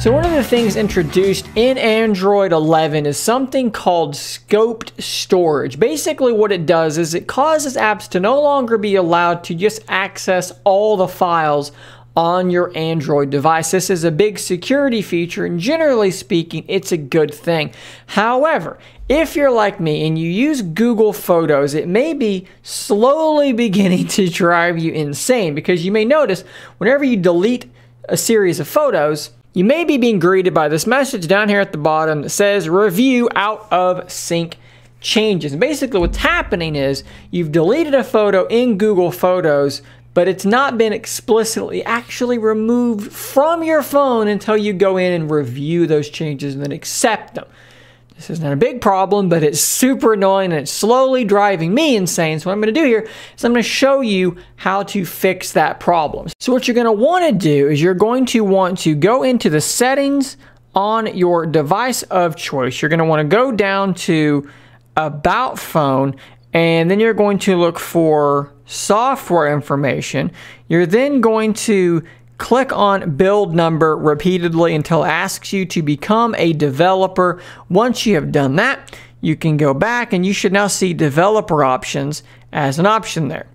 So one of the things introduced in Android 11 is something called scoped storage. Basically what it does is it causes apps to no longer be allowed to just access all the files on your Android device. This is a big security feature, and generally speaking, it's a good thing. However, if you're like me and you use Google Photos, it may be slowly beginning to drive you insane because you may notice whenever you delete a series of photos, you may be being greeted by this message down here at the bottom that says review out of sync changes. Basically what's happening is you've deleted a photo in Google Photos, but it's not been explicitly actually removed from your phone until you go in and review those changes and then accept them. This isn't a big problem, but it's super annoying and it's slowly driving me insane. So what I'm going to do here is I'm going to show you how to fix that problem. So what you're going to want to do is you're going to want to go into the settings on your device of choice. You're going to want to go down to about phone and then you're going to look for software information. You're then going to Click on build number repeatedly until it asks you to become a developer. Once you have done that, you can go back and you should now see developer options as an option there.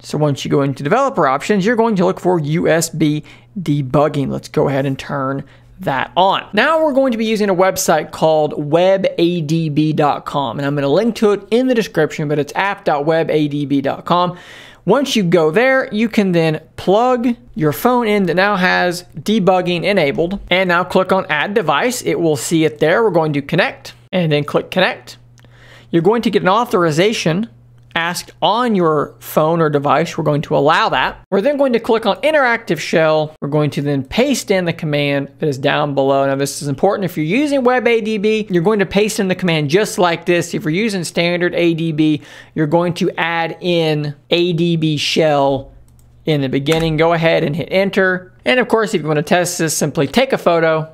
So once you go into developer options, you're going to look for USB debugging. Let's go ahead and turn that on. Now we're going to be using a website called webadb.com and I'm going to link to it in the description, but it's app.webadb.com. Once you go there, you can then plug your phone in that now has debugging enabled and now click on add device. It will see it there. We're going to connect and then click connect. You're going to get an authorization asked on your phone or device. We're going to allow that. We're then going to click on interactive shell. We're going to then paste in the command that is down below. Now this is important. If you're using WebADB, you're going to paste in the command just like this. If you're using standard ADB, you're going to add in ADB shell in the beginning. Go ahead and hit enter. And of course, if you want to test this, simply take a photo,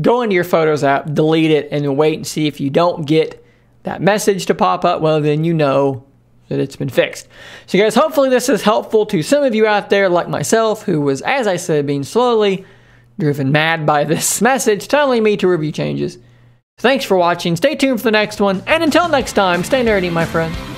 go into your Photos app, delete it, and wait and see if you don't get that message to pop up. Well, then you know that it's been fixed. So guys, hopefully this is helpful to some of you out there like myself who was, as I said, being slowly driven mad by this message telling me to review changes. Thanks for watching, stay tuned for the next one, and until next time, stay nerdy, my friends.